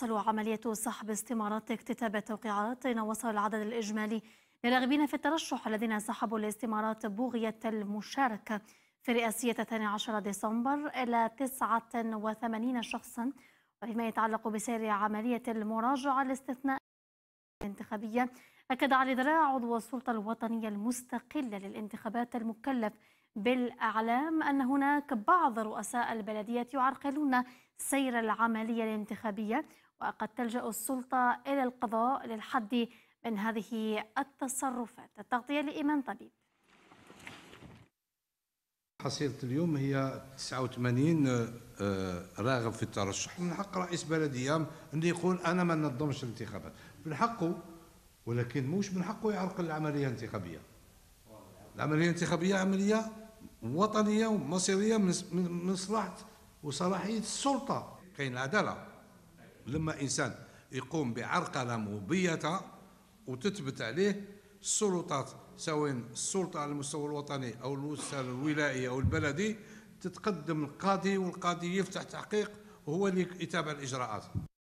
تتواصل عملية سحب استمارات اكتتاب التوقيعات حين وصل العدد الإجمالي للراغبين في الترشح الذين سحبوا الاستمارات بغية المشاركة في رئاسية 12 ديسمبر إلى 89 شخصا وفيما يتعلق بسير عملية المراجعة الاستثناء الانتخابية أكد علي دراع عضو السلطة الوطنية المستقلة للانتخابات المكلف بالإعلام أن هناك بعض رؤساء البلديات يعرقلون سير العملية الانتخابية وقد تلجأ السلطة إلى القضاء للحد من هذه التصرفات التغطية لإيمان طبيب حصيلة اليوم هي 89 آه، راغب في الترشح من حق رئيس بلدية انه يقول أنا ما ننظمش الانتخابات من حقه ولكن موش من حقه يعرقل العملية الانتخابية العملية الانتخابية عملية وطنية ومصيرية من مصلحة وصلاحية السلطة كاين العدالة لما إنسان يقوم بعرقلة مبيتة وتثبت عليه السلطات سواء السلطة على المستوى الوطني أو المستوى الولائي أو البلدي تتقدم القاضي والقاضي يفتح تحقيق وهو اللي يتابع الإجراءات